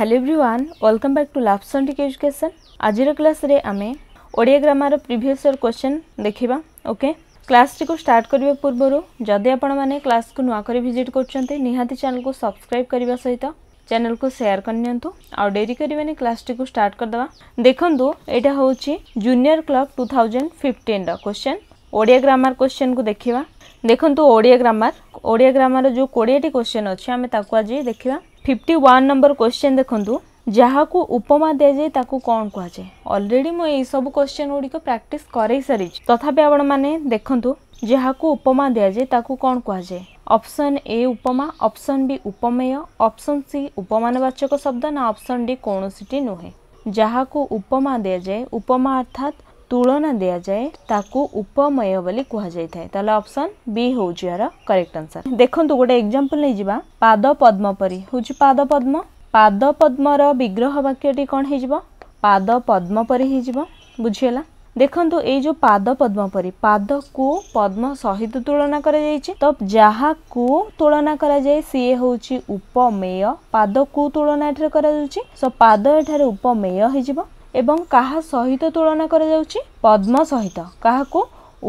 hello everyone welcome back to love সন্টিক education আজির ক্লাসে আমি Odia grammar previous year question দেখিবা ওকে ক্লাসটিকে স্টার্ট করা পূর্বর যদি আপনার ক্লাসকে নূয়া করে ভিজিট করছেন নিহতি চ্যানেলকে সবসক্রাইব করা সহিত চ্যানেলকে সেয়ার করে নিও আেরি করবেনি ক্লাসটিকে স্টার্ট করেদেবা দেখুন এটা হচ্ছে junior clerk two thousand fifteen question Odia grammar question কু দেখা দেখুন ওড়িয়া গ্রামার ওড়িয়া গ্রামার যে কোড়িয়েটি কোশ্চেন অছি আমি তাকে আজ দেখা ଫିଫ୍ଟି ୱାନ୍ ନମ୍ବର କ୍ୱେଶ୍ଚନ୍ ଦେଖନ୍ତୁ ଯାହାକୁ ଉପମା ଦିଆଯାଏ ତାକୁ କ'ଣ କୁହାଯାଏ ଅଲରେଡ଼ି ମୁଁ ଏଇସବୁ କ୍ୱେଶ୍ଚନ୍ ଗୁଡ଼ିକ ପ୍ରାକ୍ଟିସ୍ କରାଇ ସାରିଛି ତଥାପି ଆପଣମାନେ ଦେଖନ୍ତୁ ଯାହାକୁ ଉପମା ଦିଆଯାଏ ତାକୁ କ'ଣ କୁହାଯାଏ ଅପସନ୍ ଏ ଉପମା ଅପସନ୍ ବି ଉପମେୟ ଅପସନ୍ ସି ଉପମାନବାଚକ ଶବ୍ଦ ନା ଅପସନ୍ ଡି କୌଣସିଟି ନୁହେଁ ଯାହାକୁ ଉପମା ଦିଆଯାଏ ଉପମା ଅର୍ଥାତ୍ ତୁଳନା ଦିଆଯାଏ ତାକୁ ଉପମେୟ ବୋଲି କୁହାଯାଇଥାଏ ତାହେଲେ ଅପସନ୍ ବି ହେଉଛି ଏହାର କରେକ୍ଟ ଆନ୍ସର ଦେଖନ୍ତୁ ଗୋଟେ ଏକ୍ଜାମ୍ପଲ୍ ନେଇଯିବା ପାଦ ପଦ୍ମ ପରି ହେଉଛି ପାଦ ପଦ୍ମ ପାଦ ପଦ୍ମର ବିଗ୍ରହ ବାକ୍ୟଟି କ'ଣ ହେଇଯିବ ପାଦ ପଦ୍ମ ପରି ହେଇଯିବ ବୁଝିହେଲା ଦେଖନ୍ତୁ ଏଇ ଯେଉଁ ପାଦ ପଦ୍ମ ପରି ପାଦକୁ ପଦ୍ମ ସହିତ ତୁଳନା କରାଯାଇଛି ତ ଯାହାକୁ ତୁଳନା କରାଯାଏ ସିଏ ହେଉଛି ଉପମେୟ ପାଦକୁ ତୁଳନା ଏଠାରେ କରାଯାଉଛି ସୋ ପାଦ ଏଠାରେ ଉପମେୟ ହେଇଯିବ ଏବଂ କାହା ସହିତ ତୁଳନା କରାଯାଉଛି ପଦ୍ମ ସହିତ କାହାକୁ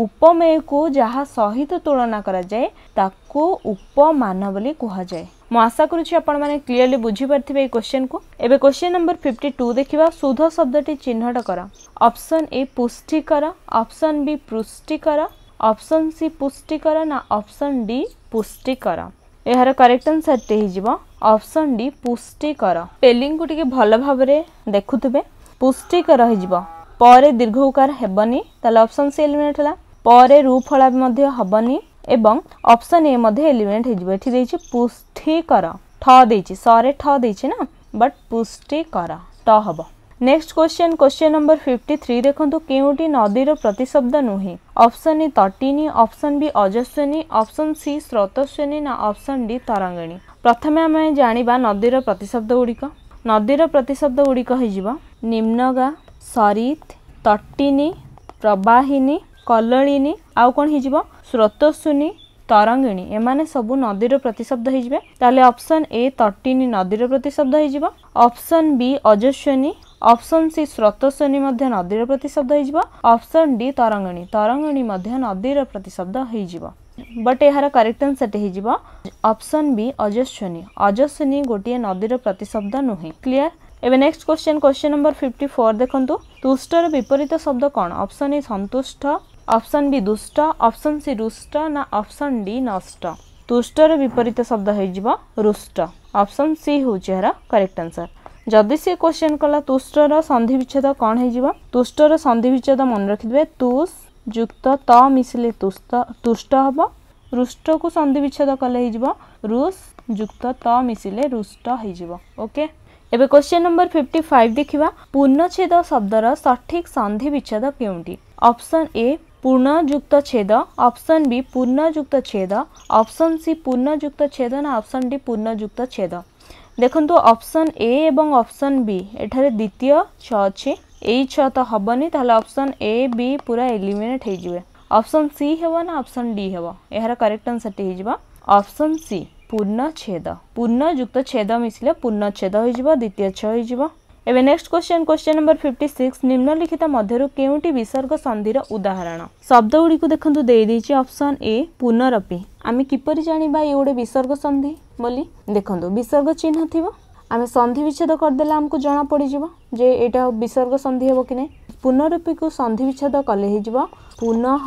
ଉପମେୟକୁ ଯାହା ସହିତ ତୁଳନା କରାଯାଏ ତାକୁ ଉପମାନ ବୋଲି କୁହାଯାଏ ମୁଁ ଆଶା କରୁଛି ଆପଣମାନେ କ୍ଲିଅରଲି ବୁଝିପାରିଥିବେ ଏଇ କୋଶ୍ଚିନ୍କୁ ଏବେ କୋଶ୍ଚିନ୍ ନମ୍ବର ଫିଫ୍ଟି ଟୁ ଦେଖିବା ଶୁଦ୍ଧ ଶବ୍ଦଟି ଚିହ୍ନଟ କର ଅପସନ୍ ଏ ପୁଷ୍ଟିକର ଅପସନ୍ ବି ପୃଷ୍ଟିକର ଅପସନ୍ ସି ପୁଷ୍ଟିକର ନା ଅପସନ୍ ଡି ପୁଷ୍ଟିକର ଏହାର କରେକ୍ଟ ଆନ୍ସର୍ଟି ହେଇଯିବ ଅପସନ୍ ଡି ପୁଷ୍ଟିକର ସ୍ପେଲିଂକୁ ଟିକେ ଭଲ ଭାବରେ ଦେଖୁଥିବେ ପୁଷ୍ଟିକ ରହିଯିବ ପରେ ଦୀର୍ଘ ଉକାର ହେବନି ତାହେଲେ ଅପସନ୍ ସି ଏଲିମିନେଟ୍ ହେଲା ପରେ ରୁ ଫଳା ବି ମଧ୍ୟ ହେବନି ଏବଂ ଅପସନ୍ ଏ ମଧ୍ୟ ଏଲିମିନେଟ୍ ହେଇଯିବ ଏଠି ଦେଇଛି ପୁଷ୍ଟିକର ଠ ଦେଇଛି ସରେ ଠ ଦେଇଛି ନା ବଟ୍ ପୁଷ୍ଟିକର ଟ ହେବ next question question number fifty three ଦେଖନ୍ତୁ କେଉଁଟି ନଦୀର ପ୍ରତିଶବ୍ଦ ନୁହେଁ ଅପସନ୍ ଇ ତଟିନୀ ଅପସନ୍ ବି ଅଜସ୍ୱିନୀ ଅପସନ୍ ସି ସ୍ରୋତସ୍ୱିନୀ ନା ଅପସନ୍ ଡି ତରଙ୍ଗିଣୀ ପ୍ରଥମେ ଆମେ ଜାଣିବା ନଦୀର ପ୍ରତିଶବ୍ଦ ଗୁଡ଼ିକ ନଦୀର ପ୍ରତିଶବ୍ଦ ଗୁଡ଼ିକ ହେଇଯିବ ନିମ୍ନଗା ସରିତ୍ ତଟିନୀ ପ୍ରବାହିନୀ କଲଳିନୀ ଆଉ କ'ଣ ହେଇଯିବ ସ୍ରୋତସ୍ୱିନୀ ତରଙ୍ଗିଣୀ ଏମାନେ ସବୁ ନଦୀର ପ୍ରତିଶବ୍ଦ ହେଇଯିବେ ତାହେଲେ ଅପସନ୍ ଏ ତଟିନୀ ନଦୀର ପ୍ରତିଶବ୍ଦ ହେଇଯିବ ଅପସନ୍ ବି ଅଜସ୍ୱିନୀ ଅପସନ୍ ସି ସ୍ରୋତସ୍ୱିନୀ ମଧ୍ୟ ନଦୀର ପ୍ରତିଶବ୍ଦ ହେଇଯିବ ଅପସନ୍ ଡି ତରଙ୍ଗିଣୀ ତରଙ୍ଗିଣୀ ମଧ୍ୟ ନଦୀର ପ୍ରତିଶବ୍ଦ ହେଇଯିବ ବଟ୍ ଏହାର କରେକ୍ଟ ଆନ୍ସର୍ଟି ହେଇଯିବ ଅପସନ୍ ବି ଅଜସ୍ୱିନୀ ଅଜସ୍ୱିନୀ ଗୋଟିଏ ନଦୀର ପ୍ରତିଶବ୍ଦ ନୁହେଁ କ୍ଲିଅର୍ एवं next question question number fifty four देखो तुष्टर विपरीत शब्द कौन ऑप्शन ए संतुष्ट ऑप्शन बी दुष्ट ऑप्शन सी रुष्ट ना ऑप्शन डी नष्ट तुष्टर विपरीत शब्द होष्ट ऑप्शन सी हूँ यार करेक्ट आंसर जदि सी क्वेश्चन कला तुष्ट संधि विच्छेद कौन हो तुष्टर संधि विच्छेद मन रखे तुष युक्त त मिसले तुष्ट हम रुष्ट को संधि विच्छेद कले रुष युक्त त मिसले रुष्ट होके एवं क्वेश्चन नंबर फिफ्टी फाइव देखा पूर्णच्छेद शब्दर सठिक संधि विच्छेद केवटी अप्सन ए पूर्णयुक्त छेद अप्सन बी पूर्णयुक्त छेद अप्सन सी पूर्णयुक्त छेद ना अप्सन डी पूर्णयुक्त छेद देखो अप्सन एवं अप्सन बी एटार द्वितीय छ अच्छी छ तो हेनी अप्सन ए बी पूरा एलिमेट होप्सन सी हे ना अप्सन डी हे यार करेक्ट आंसर टी हो अप्सन सी পূর্ণচ্ছেদ পূর্ণ যুক্ত ছেদ মিশিলে পূর্ণচ্ছেদ হয়ে দ্বিতীয় ছ হয়ে এবে next question question number fifty six নিম্নলিখিত মধ্যে কেউটি বিসর্গ সন্ধির উদাহরণ শব্দগুড়ি দেখুন দিয়েছি অপসন এ পুনরপি আমি কিপর জাঁয়া এ গোটে বিসর্গ সন্ধি বলি দেখুন বিসর্গ চিহ্ন থাকবে আমি সন্ধি বিচ্ছেদ করেদেলে আমি জনা পড়িযোগ যে এটা বিসর্গ সন্ধি হব কি না পুনরূপী সন্ধি বিচ্ছেদ কলে হয়ে পুনঃ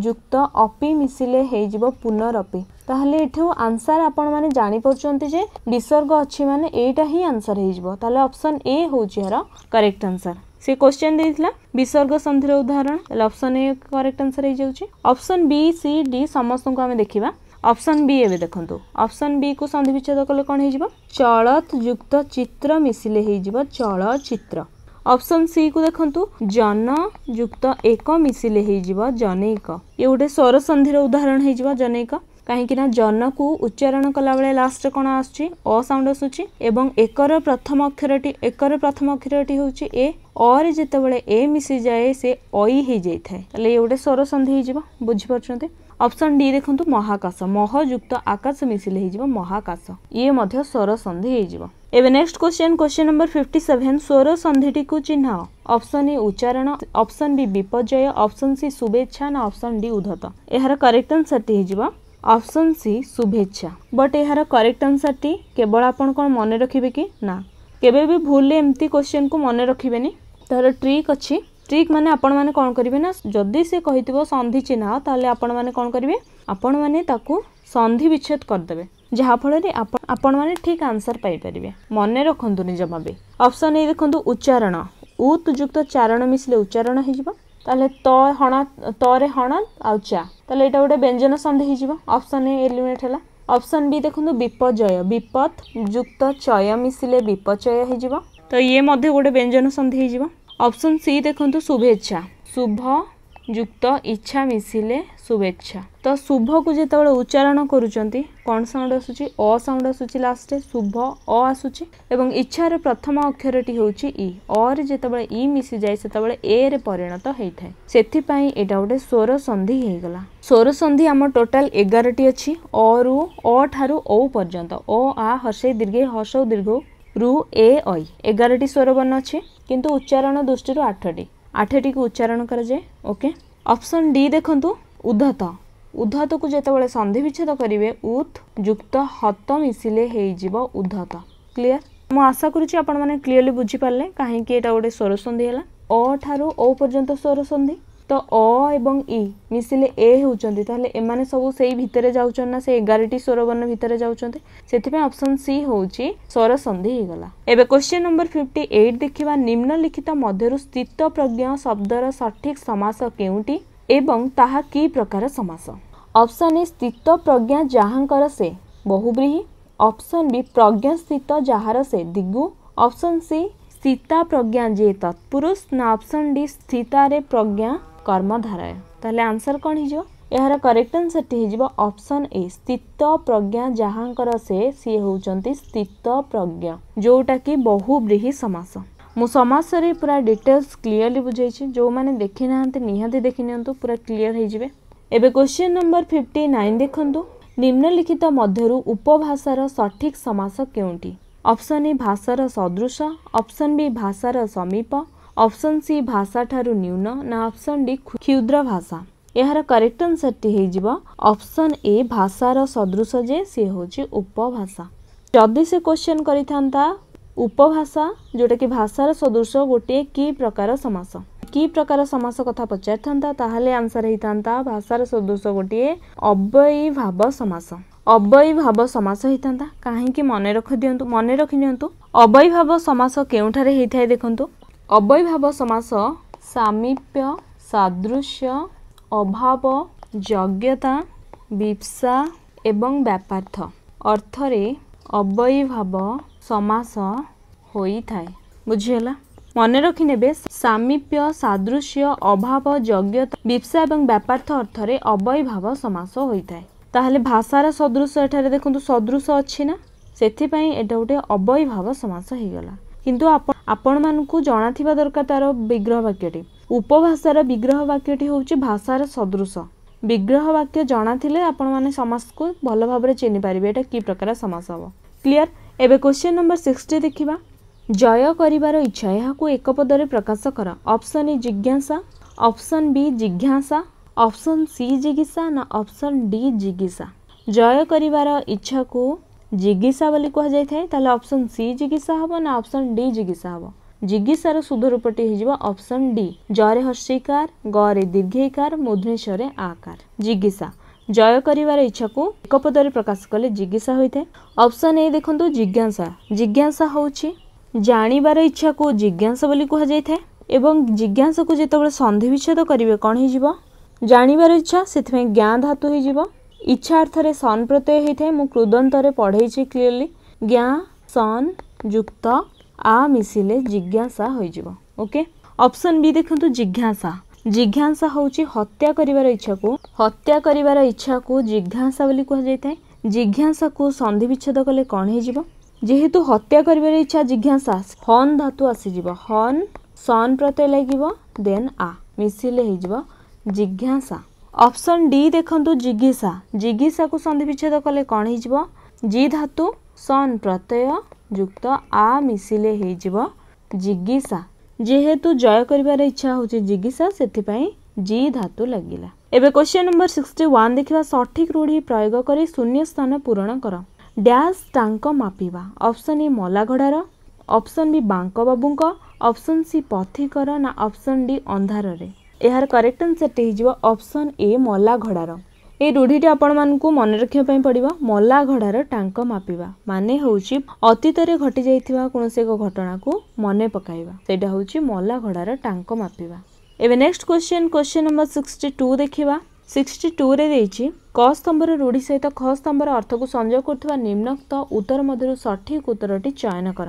युक्त अपि मिसिले हेजबो पुनरअपि ताहले एठो आंसर आपण माने जानि विसर्ग अछि माने एटा ही आंसर हेजबो ए होछि हरो करेक्ट आंसर से क्वेश्चन देथिला विसर्ग संधिर उदाहरण ऑप्शन ए करेक्ट आंसर हे बी सी डी समस्त को हम देखिबा ऑप्शन बी एबे देखंतु ऑप्शन बी को संधि विच्छेद कले कोन हेजबो चळत युक्त चित्र मिसिले हेजबो चळ चित्र ଅପସନ୍ ସିକୁ ଦେଖନ୍ତୁ ଜନ ଯୁକ୍ତ ଏକ ମିଶିଲେ ହେଇଯିବ ଜନୈକ ଇଏ ଗୋଟେ ସ୍ୱର ସନ୍ଧିର ଉଦାହରଣ ହେଇଯିବ ଜନୈକ କାହିଁକିନା ଜନକୁ ଉଚ୍ଚାରଣ କଲାବେଳେ ଲାଷ୍ଟରେ କ'ଣ ଆସୁଛି ଅ ସାଉଣ୍ଡ ଆସୁଛି ଏବଂ ଏକର ପ୍ରଥମ ଅକ୍ଷରଟି ଏକର ପ୍ରଥମ ଅକ୍ଷରଟି ହେଉଛି ଏ ଅରେ ଯେତେବେଳେ ଏ ମିଶିଯାଏ ସେ ଅଇ ହେଇଯାଇଥାଏ ତାହେଲେ ଇଏ ଗୋଟେ ସ୍ୱର ସନ୍ଧି ହେଇଯିବ ବୁଝିପାରୁଛନ୍ତି ଅପସନ୍ ଡି ଦେଖନ୍ତୁ ମହାକାଶ ମହ ଯୁକ୍ତ ଆକାଶ ମିଶିଲେ ହେଇଯିବ ମହାକାଶ ଇଏ ମଧ୍ୟ ସ୍ୱର ସନ୍ଧି ହେଇଯିବ ଏବେ next question question number fifty seven ସ୍ୱର ସନ୍ଧିଟିକୁ ଚିହ୍ନ ଅପସନ୍ ଏ ଉଚ୍ଚାରଣ ଅପସନ୍ ବି ବିପର୍ଯ୍ୟୟ ଅପସନ୍ ସି ଶୁଭେଚ୍ଛା ନା ଅପସନ୍ ଡି ଉଦ୍ଧତ ଏହାର କରେକ୍ଟ ଆନ୍ସରଟି ହେଇଯିବ ଅପସନ୍ ସି ଶୁଭେଚ୍ଛା ବଟ୍ ଏହାର କରେକ୍ଟ ଆନ୍ସରଟି କେବଳ ଆପଣ କ'ଣ ମନେ ରଖିବେ କି ନା କେବେ ବି ଭୁଲରେ ଏମିତି କ୍ୱେଶ୍ଚନ୍କୁ ମନେ ରଖିବେନି ତାହାର ଟ୍ରିକ୍ ଅଛି ଟ୍ରିକ୍ ମାନେ ଆପଣମାନେ କ'ଣ କରିବେ ନା ଯଦି ସେ କହିଥିବ ସନ୍ଧି ଚିହ୍ନ ତାହେଲେ ଆପଣମାନେ କ'ଣ କରିବେ ଆପଣମାନେ ତାକୁ ସନ୍ଧି ବିଚ୍ଛେଦ କରିଦେବେ ଯାହାଫଳରେ ଆପଣମାନେ ଠିକ୍ ଆନ୍ସର୍ ପାଇପାରିବେ ମନେ ରଖନ୍ତୁନି ଜମା ବି ଅପସନ୍ ଏ ଦେଖନ୍ତୁ ଉଚ୍ଚାରଣ ଉତ୍ ଯୁକ୍ତ ଚାରଣ ମିଶିଲେ ଉଚ୍ଚାରଣ ହେଇଯିବ ତାହେଲେ ତ ହଣ ତରେ ହଣ ଆଉ ଚା ତାହେଲେ ଏଇଟା ଗୋଟେ ବ୍ୟଞ୍ଜନ ସନ୍ଧି ହେଇଯିବ ଅପସନ୍ ଏ ଏଲିମିନେଟ୍ ହେଲା ଅପସନ୍ ବି ଦେଖନ୍ତୁ ବିପର୍ଯ୍ୟୟ ବିପତ୍ ଯୁକ୍ତ ଚୟ ମିଶିଲେ ବିପଚୟ ହେଇଯିବ ତ ଇଏ ମଧ୍ୟ ଗୋଟେ ବ୍ୟଞ୍ଜନ ସନ୍ଧି ହେଇଯିବ ଅପସନ୍ ସି ଦେଖନ୍ତୁ ଶୁଭେଚ୍ଛା ଶୁଭ যুক্ত ইচ্ছা মিশিলে শুভেচ্ছা তো শুভକୁ ଯେତେବେଳେ ଉଚ୍ଚାରଣ କରୁଛନ୍ତି କ'ଣ ସାଉଣ୍ଡ ଆସୁଛି ଅ ସାଉଣ୍ଡ ଆସୁଛି ଲାଷ୍ଟରେ ଶୁଭ ଅ ଆସୁଛି ଏବଂ ଇଚ୍ଛାର ପ୍ରଥମ ଅକ୍ଷରଟି ହେଉଛି ଇ ଅରେ ଯେତେବେଳେ ଇ ମିଶିଯାଏ ସେତେବେଳେ ଏରେ ପରିଣତ ହୋଇଥାଏ ସେଥିପାଇଁ ଏଇଟା ଗୋଟେ ସ୍ୱର ସନ୍ଧି ହେଇଗଲା ସ୍ୱର ସନ୍ଧି ଆମ ଟୋଟାଲ ଏଗାରଟି ଅଛି ଅରୁ ଅ ଠାରୁ ଔ ପର୍ଯ୍ୟନ୍ତ ଓ ଆ ହର୍ଷେଇ ଦୀର୍ଘେଇ ହର୍ଷଉ ଦୀର୍ଘଉ রু এ ঐ এগারোটি স্বরবর্ণ আছে কিন্তু উচ্চারণ দৃষ্টি আঠটি ଆଠଟିକୁ ଉଚ୍ଚାରଣ କରାଯାଏ ଓକେ ଅପସନ୍ ଡି ଦେଖନ୍ତୁ ଉଦ୍ଧତ ଉଦ୍ଧତକୁ ଯେତେବେଳେ ସନ୍ଧିବିଚ୍ଛେଦ କରିବେ ଉତ୍ ଯୁକ୍ତ ହତ ମିଶିଲେ ହେଇଯିବ ଉଦ୍ଧତ କ୍ଲିଅର ମୁଁ ଆଶା କରୁଛି ଆପଣମାନେ କ୍ଲିଅରଲି ବୁଝିପାରିଲେ କାହିଁକି ଏଇଟା ଗୋଟେ ସ୍ୱର ସନ୍ଧି ହେଲା ଅ ଠାରୁ ଓ ପର୍ଯ୍ୟନ୍ତ ସ୍ୱର ସନ୍ଧି तो एवं इ मिसले ए होती एम सब से भितर जाऊँचना से एगारटी स्वर वर्ण भितर जाऊपन सी हूँ स्वर सन्धिगला एवं क्वेश्चन नंबर फिफ्टी एट देखा निम्नलिखित मध्य स्थित प्रज्ञ शब्द सठिक समास के प्रकार समास अपसन ए स्थित प्रज्ञा जहाँ से बहुब्रीही अपसन बी प्रज्ञा स्थित जहाँ से दिगु अपसन सी सीता प्रज्ञा जे तत्पुरुष ना अपसन डी स्थित प्रज्ञा କର୍ମଧାରୟ ତାହେଲେ ଆନ୍ସର୍ କ'ଣ ହେଇଯିବ ଏହାର କରେକ୍ଟ ଆନ୍ସର୍ଟି ହେଇଯିବ ଅପସନ୍ ଏ ସ୍ଥିତ ପ୍ରଜ୍ଞା ଯାହାଙ୍କର ସେ ସିଏ ହେଉଛନ୍ତି ସ୍ଥିତ ପ୍ରଜ୍ଞା ଯେଉଁଟାକି ବହୁବ୍ରୀହି ସମାସ ମୁଁ ସମାସରେ ପୁରା ଡିଟେଲ୍ସ କ୍ଲିଅରଲି ବୁଝାଇଛି ଯେଉଁମାନେ ଦେଖି ନାହାନ୍ତି ନିହାତି ଦେଖି ନିଅନ୍ତୁ ପୁରା କ୍ଲିଅର ହେଇଯିବେ ଏବେ କ୍ୱେଶ୍ଚିନ୍ ନମ୍ବର ଫିଫ୍ଟି ନାଇନ୍ ଦେଖନ୍ତୁ ନିମ୍ନଲିଖିତ ମଧ୍ୟରୁ ଉପଭାଷାର ସଠିକ୍ ସମାସ କେଉଁଟି ଅପସନ୍ ଏ ଭାଷାର ସଦୃଶ ଅପସନ୍ ବି ଭାଷାର ସମୀପ ଅପସନ୍ ସି ଭାଷା ଠାରୁ ନ୍ୟୁନ ନା ଅପସନ୍ ଡି କ୍ଷୁଦ୍ର ଭାଷା ଏହାର କରେକ୍ଟ ଆନ୍ସରଟି ହେଇଯିବ ଅପସନ୍ ଏ ଭାଷାର ସଦୃଶ ଯେ ସେ ହେଉଛି ଉପଭାଷା ଯଦି ସେ କ୍ୱେଶ୍ଚନ୍ କରିଥାନ୍ତା ଉପଭାଷା ଯେଉଁଟାକି ଭାଷାର ସଦୃଶ ଗୋଟିଏ କି ପ୍ରକାର ସମାସ କି ପ୍ରକାର ସମାସ କଥା ପଚାରିଥାନ୍ତା ତାହେଲେ ଆନ୍ସର ହେଇଥାନ୍ତା ଭାଷାର ସଦୃଶ ଗୋଟିଏ ଅବ୍ୟୟୀ ଭାବ ସମାସ ଅବ୍ୟୟୀ ଭାବ ସମାସ ହେଇଥାନ୍ତା କାହିଁକି ମନେ ରଖିଦିଅନ୍ତୁ ମନେ ରଖିନିଅନ୍ତୁ ଅବ୍ୟୟୀ ଭାବ ସମାସ କେଉଁଠାରେ ହେଇଥାଏ ଦେଖନ୍ତୁ ଅବୈଭାବ ସମାସ ସାମିପ୍ୟ ସାଦୃଶ୍ୟ ଅଭାବ ଯୋଗ୍ୟତା ବିପ୍ସା ଏବଂ ବ୍ୟାପାର୍ଥ ଅର୍ଥରେ ଅବୈଭାବ ସମାସ ହୋଇଥାଏ ବୁଝିହେଲା ମନେ ରଖିନେବେ ସାମିପ୍ୟ ସାଦୃଶ୍ୟ ଅଭାବ ଯୋଗ୍ୟତା ବିପ୍ସା ଏବଂ ବ୍ୟାପାର୍ଥ ଅର୍ଥରେ ଅବୈଭାବ ସମାସ ହୋଇଥାଏ ତାହେଲେ ଭାଷାର ସଦୃଶ ଏଠାରେ ଦେଖନ୍ତୁ ସଦୃଶ ଅଛି ନା ସେଥିପାଇଁ ଏଇଟା ଗୋଟେ ଅବୈଭାବ ସମାସ ହେଇଗଲା କିନ୍ତୁ ଆପଣ ଆପଣମାନଙ୍କୁ ଜଣାଥିବା ଦରକାର ତାର ବିଗ୍ରହ ବାକ୍ୟଟି ଉପଭାଷାର ବିଗ୍ରହ ବାକ୍ୟଟି ହେଉଛି ଭାଷାର ସଦୃଶ ବିଗ୍ରହ ବାକ୍ୟ ଜଣାଥିଲେ ଆପଣମାନେ ସମାସକୁ ଭଲ ଭାବରେ ଚିହ୍ନିପାରିବେ ଏଇଟା କି ପ୍ରକାର ସମାସ ହେବ କ୍ଲିଅର ଏବେ କ୍ୱେଶ୍ଚିନ୍ ନମ୍ବର ସିକ୍ସଟି ଦେଖିବା ଜୟ କରିବାର ଇଚ୍ଛା ଏହାକୁ ଏକ ପଦରେ ପ୍ରକାଶ କର ଅପସନ୍ ଏ ଜିଜ୍ଞାସା ଅପସନ୍ ବି ଜିଜ୍ଞାସା ଅପସନ୍ ସି ଜିଜ୍ଞାସା ନା ଅପସନ୍ ଡି ଜିଜ୍ଞାସା ଜୟ କରିବାର ଇଚ୍ଛାକୁ ଜିଜ୍ଞାସା ବୋଲି କୁହାଯାଇଥାଏ ତାହେଲେ ଅପସନ୍ ସି ଜିଜ୍ଞାସା ହେବ ନା ଅପସନ୍ ଡି ଜିଜ୍ଞାସା ହେବ ଜିଜ୍ଞାସାର ଶୁଦ୍ଧ ରୂପଟି ହେଇଯିବ ଅପସନ୍ ଡି ଜରେ ହର୍ଷିକାର ଗରେ ଦୀର୍ଘେଇକାର ମୂର୍ଧ୍ନେଶ୍ୱରେ ଆକାର ଜିଜ୍ଞାସା ଜୟ କରିବାର ଇଚ୍ଛାକୁ ଏକ ପଦରେ ପ୍ରକାଶ କଲେ ଜିଜ୍ଞାସା ହୋଇଥାଏ ଅପସନ୍ ଏ ଦେଖନ୍ତୁ ଜିଜ୍ଞାସା ଜିଜ୍ଞାସା ହେଉଛି ଜାଣିବାର ଇଚ୍ଛାକୁ ଜିଜ୍ଞାସା ବୋଲି କୁହାଯାଇଥାଏ ଏବଂ ଜିଜ୍ଞାସାକୁ ଯେତେବେଳେ ସନ୍ଧି ବିଚ୍ଛେଦ କରିବେ କ'ଣ ହେଇଯିବ ଜାଣିବାର ଇଚ୍ଛା ସେଥିପାଇଁ ଜ୍ଞା ଧାତୁ ହେଇଯିବ ଇଚ୍ଛା ଅର୍ଥରେ ସନ୍ ପ୍ରତ୍ୟୟ ହୋଇଥାଏ ମୁଁ କୃଦନ୍ତରେ ପଢ଼େଇଛି କ୍ଲିଅରଲି ଜ୍ଞା ସନ୍ ଯୁକ୍ତ ଆ ମିଶିଲେ ଜିଜ୍ଞାସା ହୋଇଯିବ ଓକେ ଅପସନ୍ ବି ଦେଖନ୍ତୁ ଜିଜ୍ଞାସା ଜିଜ୍ଞାସା ହେଉଛି ହତ୍ୟା କରିବାର ଇଚ୍ଛାକୁ ହତ୍ୟା କରିବାର ଇଚ୍ଛାକୁ ଜିଜ୍ଞାସା ବୋଲି କୁହାଯାଇଥାଏ ଜିଜ୍ଞାସାକୁ ସନ୍ଧି ବିଚ୍ଛେଦ କଲେ କ'ଣ ହେଇଯିବ ଯେହେତୁ ହତ୍ୟା କରିବାର ଇଚ୍ଛା ଜିଜ୍ଞାସା ହନ୍ ଧାତୁ ଆସିଯିବ ହନ୍ ସନ୍ ପ୍ରତ୍ୟୟ ଲାଗିବ ଦେନ୍ ଆ ମିଶିଲେ ହେଇଯିବ ଜିଜ୍ଞାସା ଅପସନ୍ ଡି ଦେଖନ୍ତୁ ଜିଜ୍ଞାସା ଜିଜ୍ଞାସାକୁ ସନ୍ଧି ବିଚ୍ଛେଦ କଲେ କ'ଣ ହେଇଯିବ ଜି ଧାତୁ ସନ୍ ପ୍ରତ୍ୟୟ ଯୁକ୍ତ ଆ ମିଶିଲେ ହେଇଯିବ ଜିଜ୍ଞାସା ଯେହେତୁ ଜୟ କରିବାର ଇଚ୍ଛା ହେଉଛି ଜିଜ୍ଞାସା ସେଥିପାଇଁ ଜି ଧାତୁ ଲାଗିଲା ଏବେ କ୍ୱେଶ୍ଚିନ୍ ନମ୍ବର ସିକ୍ସଟି ୱାନ୍ ଦେଖିବା ସଠିକ୍ ରୂଢ଼ି ପ୍ରୟୋଗ କରି ଶୂନ୍ୟ ସ୍ଥାନ ପୂରଣ କର ଡ୍ୟାସ୍ ଟାଙ୍କ ମାପିବା ଅପସନ୍ ଏ ମଲାଘଡ଼ାର ଅପସନ୍ ବି ବାଙ୍କ ବାବୁଙ୍କ ଅପସନ୍ ସି ପଥିକର ନା ଅପସନ୍ ଡି ଅନ୍ଧାରରେ ଏହାର କରେକ୍ଟ ଆନ୍ସର୍ଟି ହେଇଯିବ ଅପସନ୍ ଏ ମଲା ଘୋଡ଼ାର এই রূঢ়িটি ଆପଣମାନଙ୍କୁ ମନେ ରଖିବା ପାଇଁ ପଡ଼ିବ ମଲା ଘୋଡ଼ାର ଟାଙ୍କ ମାପିବା ମାନେ ହେଉଛି ଅତୀତରେ ଘଟି ଯାଇଥିବା କୌଣସି ଏକ ଘଟଣାକୁ ମନେ ପକାଇବା ସେଇଟା ହେଉଛି ମଲା ଘୋଡ଼ାର ଟାଙ୍କ ମାପିବା ଏବେ next question question number sixty two ଦେଖିବା ସିକ୍ସଟି ଟୁରେ ଦେଇଛି କ ସ୍ତମ୍ଭର ରୂଢ଼ି ସହିତ ଖ ସ୍ତମ୍ଭର ଅର୍ଥକୁ ସଂଯୋଗ କରୁଥିବା ନିମ୍ନୋକ୍ତ ଉତ୍ତର ମଧ୍ୟରୁ ସଠିକ୍ ଉତ୍ତରଟି ଚୟନ କର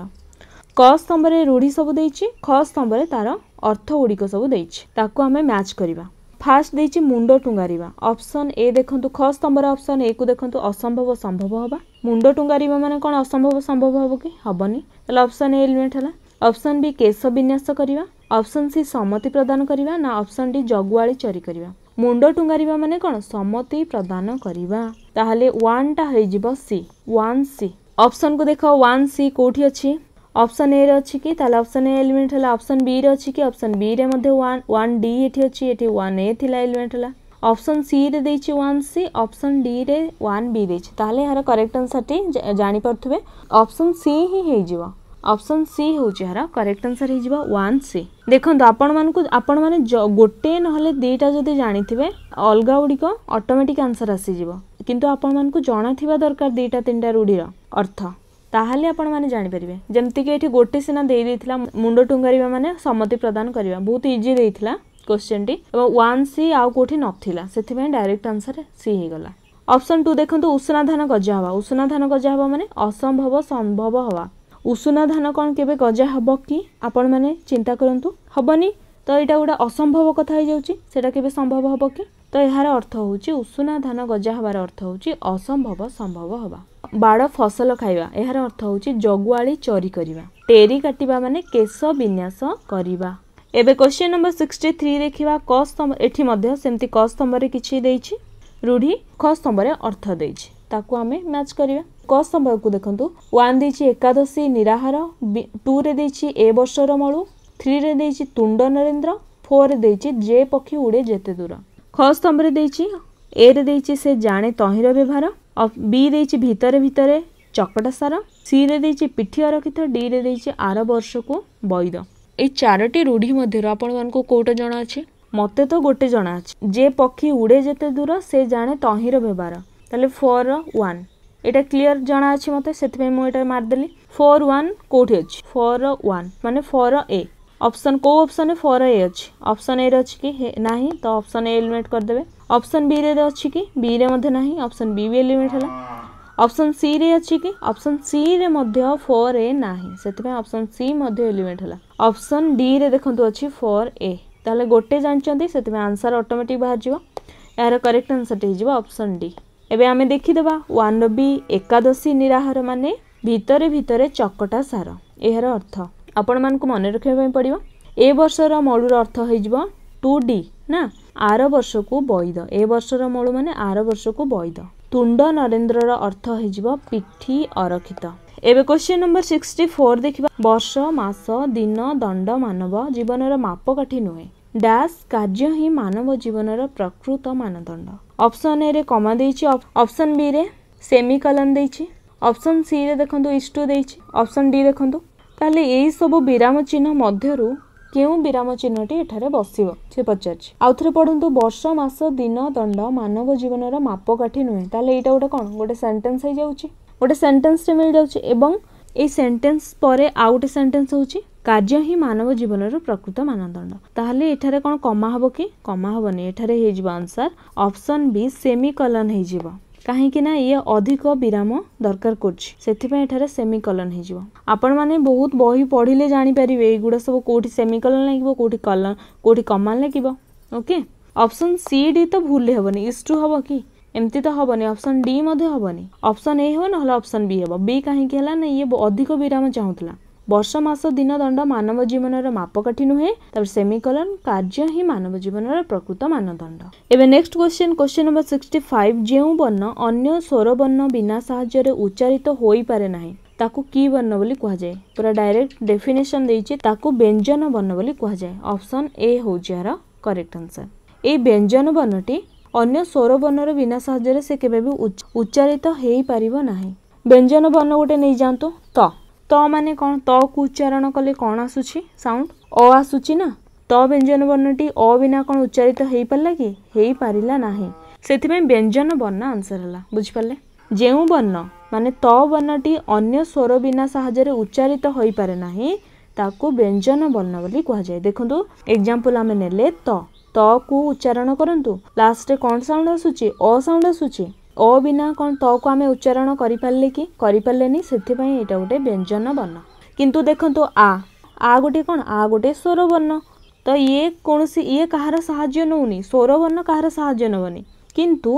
କ ସ୍ତମ୍ଭରେ ରୂଢ଼ି ସବୁ ଦେଇଛି ଖ ସ୍ତମ୍ଭରେ ତାର ଅର୍ଥଗୁଡ଼ିକ ସବୁ ଦେଇଛି ତାକୁ ଆମେ ମ୍ୟାଚ୍ କରିବା ଫାର୍ଷ୍ଟ ଦେଇଛି ମୁଣ୍ଡ ଟୁଙ୍ଗାରିବା ଅପସନ୍ ଏ ଦେଖନ୍ତୁ ଖ ସ୍ତମ୍ଭର ଅପସନ୍ ଏକୁ ଦେଖନ୍ତୁ ଅସମ୍ଭବ ସମ୍ଭବ ହେବା ମୁଣ୍ଡ ଟୁଙ୍ଗାରିବା ମାନେ କ'ଣ ଅସମ୍ଭବ ସମ୍ଭବ ହେବ କି ହେବନି ତାହେଲେ ଅପସନ୍ ଏ ଏଲିମେଣ୍ଟ ହେଲା ଅପସନ୍ ବି କେଶ ବିନ୍ୟାସ କରିବା ଅପସନ୍ ସି ସମ୍ମତି ପ୍ରଦାନ କରିବା ନା ଅପସନ୍ ଡି ଜଗୁଆଳି ଚରି କରିବା ମୁଣ୍ଡ ଟୁଙ୍ଗାରିବା ମାନେ କ'ଣ ସମ୍ମତି ପ୍ରଦାନ କରିବା ତାହେଲେ ୱାନ୍ଟା ହେଇଯିବ ସି ୱାନ୍ ସି ଅପସନ୍କୁ ଦେଖ ୱାନ୍ ସି କେଉଁଠି ଅଛି ଅପସନ୍ ଏ ରେ ଅଛି କି ତାହେଲେ ଅପସନ୍ ଏ ଏଲିମେଣ୍ଟ ହେଲା ଅପସନ୍ ବି ରେ ଅଛି କି ଅପସନ୍ ବି ରେ ମଧ୍ୟ ୱାନ୍ ୱାନ୍ ଡି ଏଠି ଅଛି ଏଠି ୱାନ୍ ଏ ଥିଲା ଏଲିମେଣ୍ଟ ହେଲା অপশন সি রে দেইছি 1 সি অপশন ডি রে 1 বি দেইছি তাহলে এর করেক্ট আনসারটি জানি পারথুবে অপশন সি হি হেইযিব অপশন সি হচ্ছে এর করেক্ট আনসার হেইযিব 1 সি দেখন্তু আপন মানকু আপন মানে গোটে নহলে দুইটা যদি জানিথিবে অলগা উড়িক অটোমেটিক আনসার আসিযিব কিন্তু আপন মানকু জনা থিবা দরকার দুইটা তিনটা রুড়ির অর্থ ତାହେଲେ ଆପଣମାନେ ଜାଣିପାରିବେ ଯେମିତିକି ଏଠି ଗୋଟେ ସିନା ଦେଇଦେଇଥିଲା ମୁଣ୍ଡ ଟୁଙ୍ଗାରିବା ମାନେ ସମ୍ମତି ପ୍ରଦାନ କରିବା ବହୁତ ଇଜି ଦେଇଥିଲା କ୍ୱେଶ୍ଚନ୍ଟି ଏବଂ ୱାନ୍ ସି ଆଉ କେଉଁଠି ନଥିଲା ସେଥିପାଇଁ ଡାଇରେକ୍ଟ ଆନ୍ସର୍ ସି ହେଇଗଲା ଅପସନ୍ ଟୁ ଦେଖନ୍ତୁ ଉଷୁନା ଧାନ ଗଜା ହେବା ଉଷୁନା ଧାନ ଗଜା ହେବା ମାନେ ଅସମ୍ଭବ ସମ୍ଭବ ହେବା ଉଷୁନା ଧାନ କ'ଣ କେବେ ଗଜା ହେବ କି ଆପଣମାନେ ଚିନ୍ତା କରନ୍ତୁ ହେବନି ତ ଏଇଟା ଗୋଟେ ଅସମ୍ଭବ କଥା ହେଇଯାଉଛି ସେଇଟା କେବେ ସମ୍ଭବ ହେବ କି ତ ଏହାର ଅର୍ଥ ହେଉଛି ଉଷୁନା ଧାନ ଗଜା ହେବାର ଅର୍ଥ ହେଉଛି ଅସମ୍ଭବ ସମ୍ଭବ ହେବା ବାଡ଼ ଫସଲ ଖାଇବା ଏହାର ଅର୍ଥ ହେଉଛି ଜଗୁଆଳି ଚରି କରିବା ଟେରି କାଟିବା ମାନେ କେଶ ବିନ୍ୟାସ କରିବା ଏବେ କ୍ୱେଶ୍ଚିନ୍ ନମ୍ବର ସିକ୍ସଟି ଥ୍ରୀ ଦେଖିବା କ ସ୍ତମ୍ଭ ଏଠି ମଧ୍ୟ ସେମିତି କ ସ୍ତମ୍ଭରେ କିଛି ଦେଇଛି ରୂଢ଼ି ଖ ସ୍ତମ୍ଭରେ ଅର୍ଥ ଦେଇଛି ତାକୁ ଆମେ ମ୍ୟାଚ୍ କରିବା କ ସ୍ତମ୍ଭକୁ ଦେଖନ୍ତୁ ୱାନ୍ ଦେଇଛି ଏକାଦଶୀ ନିରାହାର ଟୁରେ ଦେଇଛି ଏ ବର୍ଷର ମଳୁ ଥ୍ରୀରେ ଦେଇଛି ତୁଣ୍ଡ ନରେନ୍ଦ୍ର ଫୋର୍ରେ ଦେଇଛି ଯେ ପକ୍ଷୀ ଉଡ଼େ ଯେତେ ଦୂର ଖ ସ୍ତମ୍ଭରେ ଦେଇଛି ଏରେ ଦେଇଛି ସେ ଜାଣେ ତହିଁର ବ୍ୟବହାର ବି ଦେଇଛି ଭିତରେ ଭିତରେ ଚକଟା ସାର ସିରେ ଦେଇଛି ପିଠି ଅରଖିତ ଡିରେ ଦେଇଛି ଆର ବର୍ଷକୁ ବୈଦ ଏଇ ଚାରୋଟି ରୂଢ଼ି ମଧ୍ୟରୁ ଆପଣମାନଙ୍କୁ କେଉଁଟା ଜଣା ଅଛି ମୋତେ ତ ଗୋଟେ ଜଣା ଅଛି ଯେ ପକ୍ଷୀ ଉଡ଼େ ଯେତେ ଦୂର ସେ ଜାଣେ ତହିଁର ବ୍ୟବହାର ତାହେଲେ ଫୋର୍ ୱାନ୍ ଏଇଟା କ୍ଲିଅର୍ ଜଣା ଅଛି ମୋତେ ସେଥିପାଇଁ ମୁଁ ଏଇଟା ମାରିଦେଲି ଫୋର୍ ୱାନ୍ କେଉଁଠି ଅଛି ଫୋର୍ ୱାନ୍ ମାନେ ଫୋର୍ ଏ ଅପସନ୍ କେଉଁ ଅପସନ୍ରେ ଫୋର୍ ଏ ଅଛି ଅପସନ୍ ଏରେ ଅଛି କି ନାହିଁ ତ ଅପସନ୍ ଏ ଏଲିମିନେଟ୍ କରିଦେବେ অপশন বি রে আছে কি বি রে মধ্যে নাহি অপশন বি বি এলিমেন্ট হলা অপশন সি রে আছে কি অপশন সি রে মধ্যে 4 এ নাহি সেতেমে অপশন সি মধ্যে এলিমেন্ট হলা অপশন ডি রে দেখো তো আছে 4 এ তাহলে গটে জানচந்தி সেতেমে আনসার অটোমেটিক বাহির যো ইয়ার करेक्ट আনসার হেই যো অপশন ডি এবে আমি দেখি দেবা 1 রে বি একাদশী নিরাহার মানে ভিতরে ভিতরে চক্কটা সার এহৰ অর্থ आपण মানক মনে রাখাইবা পড়িবা এ বর্ষৰ মড়ুৰ অর্থ হেই যো 2d ନା ଆର ବର୍ଷକୁ ବୈଦ ଏ ବର୍ଷର ମୂଳ ମାନେ ଆର ବର୍ଷକୁ ବୈଦ ତୁଣ୍ଡ ନରେନ୍ଦ୍ରର ଅର୍ଥ ହେଇଯିବ ପିଠି ଅରକ୍ଷିତ ଏବେ କ୍ୱେଶ୍ଚିନ୍ ନମ୍ବର ସିକ୍ସଟି ଫୋର୍ ଦେଖିବା ବର୍ଷ ମାସ ଦିନ ଦଣ୍ଡ ମାନବ ଜୀବନର ମାପକାଠି ନୁହେଁ ଡ୍ୟାସ୍ କାର୍ଯ୍ୟ ହିଁ ମାନବ ଜୀବନର ପ୍ରକୃତ ମାନଦଣ୍ଡ ଅପସନ୍ ଏରେ କମା ଦେଇଛି ଅପସନ୍ ବିରେ ସେମିକଲନ୍ ଦେଇଛି ଅପସନ୍ ସିରେ ଦେଖନ୍ତୁ ଇଷ୍ଟୁ ଦେଇଛି ଅପସନ୍ ଡି ଦେଖନ୍ତୁ ତାହେଲେ ଏହିସବୁ ବିରାମ ଚିହ୍ନ ମଧ୍ୟରୁ କେଉଁ ବିରାମ ଚିହ୍ନଟି ଏଠାରେ ବସିବ ସେ ପଚାରିଛି ଆଉ ଥରେ ପଢ଼ନ୍ତୁ ବର୍ଷ ମାସ ଦିନ ଦଣ୍ଡ ମାନବ ଜୀବନର ମାପକାଠି ନୁହେଁ ତାହେଲେ ଏଇଟା ଗୋଟେ କ'ଣ ଗୋଟେ ସେଣ୍ଟେନ୍ସ ହେଇଯାଉଛି ଗୋଟେ ସେଣ୍ଟେନ୍ସଟେ ମିଳିଯାଉଛି ଏବଂ এই সেন্টেন্স পরে আউ গোটে সেন্টেন্স হচ্ছে কার্য হি মানব জীবনর প্রকৃত মানদণ্ড তাহলে এখানে কোণ কমা হব কি কমা হবনি এখানে হয়ে যাব আনসার অপশন বি সেমিকলন হয়ে যাব कहीं ये अधिक विराम दरकार करें सेमिकलन होपण मैंने बहुत बही पढ़ले जापर युड़ा सब कौट सेमिकलन लगे कौट कल कौट कमाल लगे ओके अपसन सी डी तो भूल हेबन इज टू हम कि एमती तो हेनी अपसन डी हेनी अपसन ए हे ना अपसन बी हे बी कहीं ये अधिक विराम चाहूला ବର୍ଷ ମାସ ଦିନ ଦଣ୍ଡ ମାନବ ଜୀବନର ମାପକାଠି ନୁହେଁ ତାପରେ ସେମିକଲନ୍ କାର୍ଯ୍ୟ ହିଁ ମାନବ ଜୀବନର ପ୍ରକୃତ ମାନଦଣ୍ଡ ଏବେ next question question number sixty five ଯେଉଁ ବର୍ଣ୍ଣ ଅନ୍ୟ ସ୍ୱର ବର୍ଣ୍ଣ ବିନା ସାହାଯ୍ୟରେ ଉଚ୍ଚାରିତ ହୋଇପାରେ ନାହିଁ ତାକୁ କି ବର୍ଣ୍ଣ ବୋଲି କୁହାଯାଏ ପୁରା ଡାଇରେକ୍ଟ ଡେଫିନେସନ୍ ଦେଇଛି ତାକୁ ବ୍ୟଞ୍ଜନ ବର୍ଣ୍ଣ ବୋଲି କୁହାଯାଏ ଅପସନ୍ ଏ ହେଉଛି ଏହାର କରେକ୍ଟ ଆନ୍ସର୍ ଏହି ବ୍ୟଞ୍ଜନ ବର୍ଣ୍ଣଟି ଅନ୍ୟ ସ୍ୱର ବର୍ଣ୍ଣର ବିନା ସାହାଯ୍ୟରେ ସେ କେବେ ବି ଉଚ୍ଚାରିତ ହୋଇପାରିବ ନାହିଁ ବ୍ୟଞ୍ଜନ ବର୍ଣ୍ଣ ଗୋଟେ ନେଇଯାଆନ୍ତୁ ତ ତ ମାନେ କ'ଣ ତକୁ ଉଚ୍ଚାରଣ କଲେ କ'ଣ ଆସୁଛି ସାଉଣ୍ଡ ଅ ଆସୁଛି ନା ତ ବ୍ୟଞ୍ଜନ ବର୍ଣ୍ଣଟି ଅ ବିନା କ'ଣ ଉଚ୍ଚାରିତ ହେଇପାରିଲା କି ହେଇପାରିଲା ନାହିଁ ସେଥିପାଇଁ ବ୍ୟଞ୍ଜନ ବର୍ଣ୍ଣ ଆନ୍ସର୍ ହେଲା ବୁଝିପାରିଲେ ଯେଉଁ ବର୍ଣ୍ଣ ମାନେ ତ ବର୍ଣ୍ଣଟି ଅନ୍ୟ ସ୍ୱର ବିନା ସାହାଯ୍ୟରେ ଉଚ୍ଚାରିତ ହୋଇପାରେ ନାହିଁ ତାକୁ ବ୍ୟଞ୍ଜନ ବର୍ଣ୍ଣ ବୋଲି କୁହାଯାଏ ଦେଖନ୍ତୁ ଏକ୍ଜାମ୍ପଲ୍ ଆମେ ନେଲେ ତ ତକୁ ଉଚ୍ଚାରଣ କରନ୍ତୁ ଲାଷ୍ଟରେ କ'ଣ ସାଉଣ୍ଡ ଆସୁଛି ଅ ସାଉଣ୍ଡ ଆସୁଛି ଅ ବିନା କ'ଣ ତକୁ ଆମେ ଉଚ୍ଚାରଣ କରିପାରିଲେ କି କରିପାରିଲେନି ସେଥିପାଇଁ ଏଇଟା ଗୋଟେ ବ୍ୟଞ୍ଜନ ବର୍ଣ୍ଣ କିନ୍ତୁ ଦେଖନ୍ତୁ ଆ ଆ ଗୋଟିଏ କ'ଣ ଆ ଗୋଟିଏ ସ୍ୱର ବର୍ଣ୍ଣ ତ ଇଏ କୌଣସି ଇଏ କାହାର ସାହାଯ୍ୟ ନେଉନି ସ୍ୱର ବର୍ଣ୍ଣ କାହାର ସାହାଯ୍ୟ ନେବନି କିନ୍ତୁ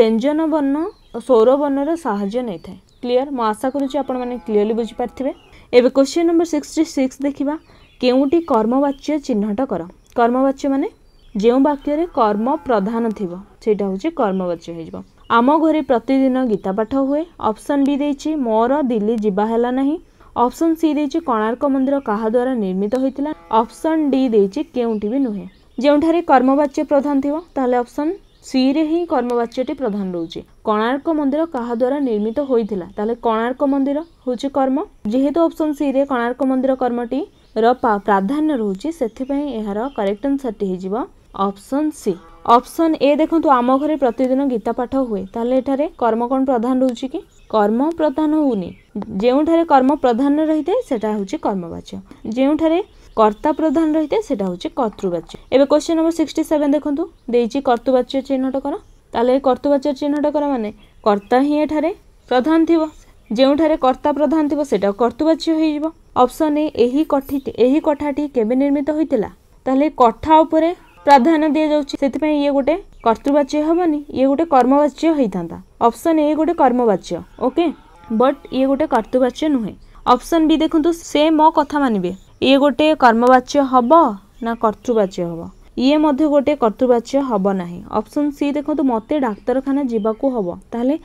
ବ୍ୟଞ୍ଜନ ବର୍ଣ୍ଣ ସ୍ୱର ବର୍ଣ୍ଣର ସାହାଯ୍ୟ ନେଇଥାଏ କ୍ଲିଅର୍ ମୁଁ ଆଶା କରୁଛି ଆପଣମାନେ କ୍ଲିଅରଲି ବୁଝିପାରିଥିବେ ଏବେ କ୍ୱେଶ୍ଚିନ୍ ନମ୍ବର ସିକ୍ସଟି ସିକ୍ସ ଦେଖିବା କେଉଁଠି କର୍ମବାଚ୍ୟ ଚିହ୍ନଟ କର କର୍ମବାଚ୍ୟ ମାନେ ଯେଉଁ ବାକ୍ୟରେ କର୍ମ ପ୍ରଧାନ ଥିବ ସେଇଟା ହେଉଛି କର୍ମବାଚ୍ୟ ହୋଇଯିବ ଆମ ଘରେ ପ୍ରତିଦିନ ଗୀତାପାଠ ହୁଏ ଅପସନ୍ ବି ଦେଇଛି ମୋର ଦିଲ୍ଲୀ ଯିବା ହେଲା ନାହିଁ ଅପସନ୍ ସି ଦେଇଛି କୋଣାର୍କ ମନ୍ଦିର କାହା ଦ୍ୱାରା ନିର୍ମିତ ହୋଇଥିଲା ଅପସନ୍ ଡି ଦେଇଛି କେଉଁଠି ବି ନୁହେଁ ଯେଉଁଠାରେ କର୍ମବାଚ୍ୟ ପ୍ରଧାନ ଥିବ ତାହେଲେ ଅପସନ୍ ସିରେ ହିଁ କର୍ମବାଚ୍ୟଟି ପ୍ରଧାନ ରହୁଛି କୋଣାର୍କ ମନ୍ଦିର କାହା ଦ୍ୱାରା ନିର୍ମିତ ହୋଇଥିଲା ତାହେଲେ କୋଣାର୍କ ମନ୍ଦିର ହେଉଛି କର୍ମ ଯେହେତୁ ଅପସନ୍ ସିରେ କୋଣାର୍କ ମନ୍ଦିର କର୍ମଟିର ପ୍ରାଧାନ୍ୟ ରହୁଛି ସେଥିପାଇଁ ଏହାର କରେକ୍ଟ ଆନ୍ସର୍ଟି ହେଇଯିବ ଅପସନ୍ ସି অপশন এ দেখুন আম ঘরে প্রতিদিন গীতা পাঠ হুয়ে তাহলে এখানে কর্ম কোণ প্রধান রয়েছে কি কর্ম প্রধান হুনি যেঠারে কর্ম প্রধান রয়ে সেটা হচ্ছে কর্মবাচ্য যেঠারে কর্তা প্রধান রয়ে সেটা হচ্ছে কর্তৃবাচ্য এবার কোশ্চেন নম্বর সিক্সটি সেভেন দেখুন দিয়েছি কর্তৃবাচ্য চিহ্নট কর তাহলে কর্তৃবাচ্য চিহ্নট কর মানে কর্তা হি এখানে প্রধান থিব যেঠারে কর্তা প্রধান থিব সেটা কর্তৃবাচ্য হয়ে যাব অপশন এ এই কঠিটি এই কঠাটি কেবে নির্মিত হয়েছিল তাহলে কঠা উপরে ପ୍ରାଧାନ୍ୟ ଦିଆଯାଉଛି ସେଥିପାଇଁ ଇଏ ଗୋଟେ କର୍ତ୍ତୃବାଚ୍ୟ ହେବନି ଇଏ ଗୋଟେ କର୍ମବାଚ୍ୟ ହେଇଥାନ୍ତା ଅପସନ୍ ଏ ଗୋଟେ କର୍ମବାଚ୍ୟ ଓକେ ବଟ୍ ଇଏ ଗୋଟେ କର୍ତ୍ତୃବାଚ୍ୟ ନୁହେଁ ଅପସନ୍ ବି ଦେଖନ୍ତୁ ସେ ମୋ କଥା ମାନିବେ ଇଏ ଗୋଟେ କର୍ମବାଚ୍ୟ ହେବ ନା କର୍ତ୍ତୃବାଚ୍ୟ ହେବ ଇଏ ମଧ୍ୟ ଗୋଟେ କର୍ତ୍ତୃବାଚ୍ୟ ହେବ ନାହିଁ ଅପସନ୍ ସି ଦେଖନ୍ତୁ ମୋତେ ଡାକ୍ତରଖାନା ଯିବାକୁ ହେବ ତାହେଲେ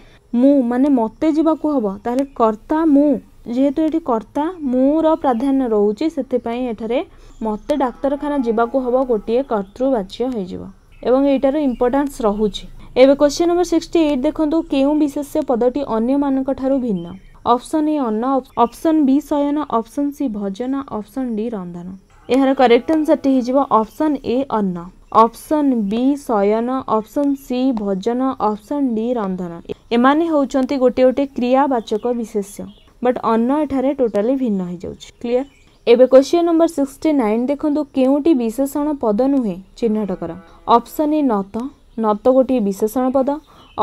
ମୁଁ ମାନେ ମୋତେ ଯିବାକୁ ହେବ ତାହେଲେ କର୍ତ୍ତା ମୁଁ ଯେହେତୁ ଏଠି କର୍ତ୍ତା ମୁଁର ପ୍ରାଧାନ୍ୟ ରହୁଛି ସେଥିପାଇଁ ଏଠାରେ ମୋତେ ଡାକ୍ତରଖାନା ଯିବାକୁ ହେବ ଗୋଟିଏ କର୍ତ୍ତୃବାଚ୍ୟ ହୋଇଯିବ ଏବଂ ଏଇଟାର ଇମ୍ପୋର୍ଟାନ୍ସ ରହୁଛି ଏବେ କ୍ୱେଶ୍ଚନ୍ ନମ୍ବର ସିକ୍ସଟି ଏଇଟ୍ ଦେଖନ୍ତୁ କେଉଁ ବିଶେଷ୍ୟ ପଦଟି ଅନ୍ୟମାନଙ୍କଠାରୁ ଭିନ୍ନ ଅପସନ୍ ଏ ଅନ୍ନ ଅପସନ୍ ବି ଶୟନ ଅପସନ୍ ସି ଭଜନ ଅପସନ୍ ଡି ରନ୍ଧନ ଏହାର କରେକ୍ଟ ଆନ୍ସର୍ଟି ହେଇଯିବ ଅପସନ୍ ଏ ଅନ୍ନ ଅପସନ୍ ବି ଶୟନ ଅପସନ୍ ସି ଭଜନ ଅପସନ୍ ଡି ରନ୍ଧନ ଏମାନେ ହେଉଛନ୍ତି ଗୋଟିଏ ଗୋଟିଏ କ୍ରିୟାବାଚକ ବିଶେଷ୍ୟ ବଟ୍ ଅନ୍ନ ଏଠାରେ ଟୋଟାଲି ଭିନ୍ନ ହେଇଯାଉଛି କ୍ଲିଅର୍ ଏବେ କ୍ୱେଶ୍ଚିନ୍ ନମ୍ବର ସିକ୍ସଟି ନାଇନ୍ ଦେଖନ୍ତୁ କେଉଁଟି ବିଶେଷଣ ପଦ ନୁହେଁ ଚିହ୍ନଟ କର ଅପସନ୍ ଏ ନତ ନତ ଗୋଟିଏ ବିଶେଷଣ ପଦ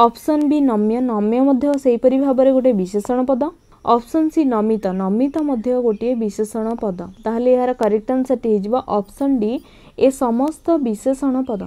ଅପସନ୍ ବି ନମ୍ୟ ନମ୍ୟ ମଧ୍ୟ ସେହିପରି ଭାବରେ ଗୋଟିଏ ବିଶେଷଣ ପଦ ଅପସନ୍ ସି ନମିତ ନମିତ ମଧ୍ୟ ଗୋଟିଏ ବିଶେଷଣ ପଦ ତାହେଲେ ଏହାର କରେକ୍ଟ ଆନ୍ସର୍ଟି ହୋଇଯିବ ଅପସନ୍ ଡି ଏ ସମସ୍ତ ବିଶେଷଣ ପଦ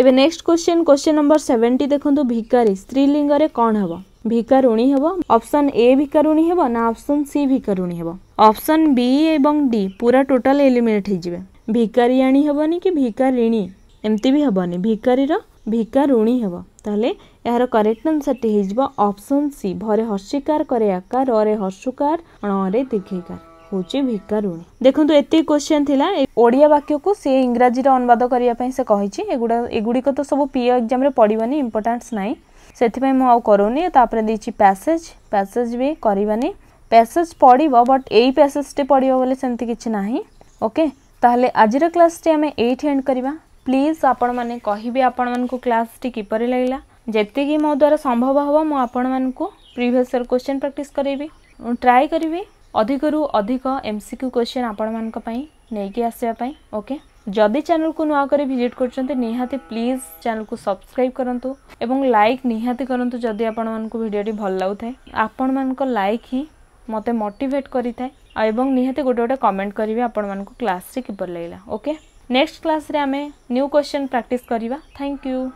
ଏବେ next question question number seventy ଦେଖନ୍ତୁ ଭିକାରୀ ସ୍ତ୍ରୀଲିଙ୍ଗରେ କ'ଣ ହେବ ଭିକାରୁଣୀ ହେବ ଅପସନ୍ ଏ ଭିକାରୁଣୀ ହେବ ନା ଅପସନ୍ ସି ଭିକାରୁଣୀ ହେବ ଅପସନ୍ ବି ଏବଂ ଡି ପୁରା ଟୋଟାଲ ଏଲିମିନେଟ୍ ହେଇଯିବେ ଭିକାରିଆଣୀ ହେବନି କି ଭିକାରିଣୀ ଏମିତି ବି ହେବନି ଭିକାରୀର ଭିକାରୁଣୀ ହେବ ତାହେଲେ ଏହାର କରେକ୍ଟ ଆନ୍ସରଟି ହେଇଯିବ ଅପସନ୍ ସି ଭରେ ହର୍ଷିକାର କରେ ଆକାର ରେ ହର୍ଷୁକାର ଅଣରେ ଦୀର୍ଘିକାର ହେଉଛି ଭିକାରୁଣୀ ଦେଖନ୍ତୁ ଏତିକି କୋଶ୍ଚିନ୍ ଥିଲା ଓଡ଼ିଆ ବାକ୍ୟକୁ ସେ ଇଂରାଜୀରେ ଅନୁବାଦ କରିବା ପାଇଁ ସେ କହିଛି ଏଗୁଡ଼ା ଏଗୁଡ଼ିକ ତ ସବୁ ପି ଏକ୍ଜାମ୍ରେ ପଡ଼ିବନି ଇମ୍ପୋର୍ଟାନ୍ସ ନାହିଁ से मु करूनी देखिए पैसेज पैसेज भी करानी पैसेज पड़ बट यही पैसेजटे पड़े बोले सेमती ओके ताहले आज टी आम ये एंड करवा प्लीज आपण मैंने कहबे आपण मानक क्लासटी किपर लगेगा जितक मो द्वारा संभव हम मुझे प्रिभसर क्वेश्चन प्राक्ट कर ट्राए करी अधिक रू अधिक एम सिक्यू क्वेश्चन आपण मानी नहींक आसवाई ओके जदि चेल को नुआक भिजिट करते प्लीज चैनल को सब्सक्राइब करूँ और लाइक निहाती करूँ जदि आपंक भिडियो भल लगुए आपण मान लाइक ही मत मोटेट करें गोटे गोटे कमेंट करेंगे आपण क्लास किपर लगेगा ओके नेक्स्ट क्लास रे आम न्यू क्वेश्चन प्राक्ट करिबा थैंक यू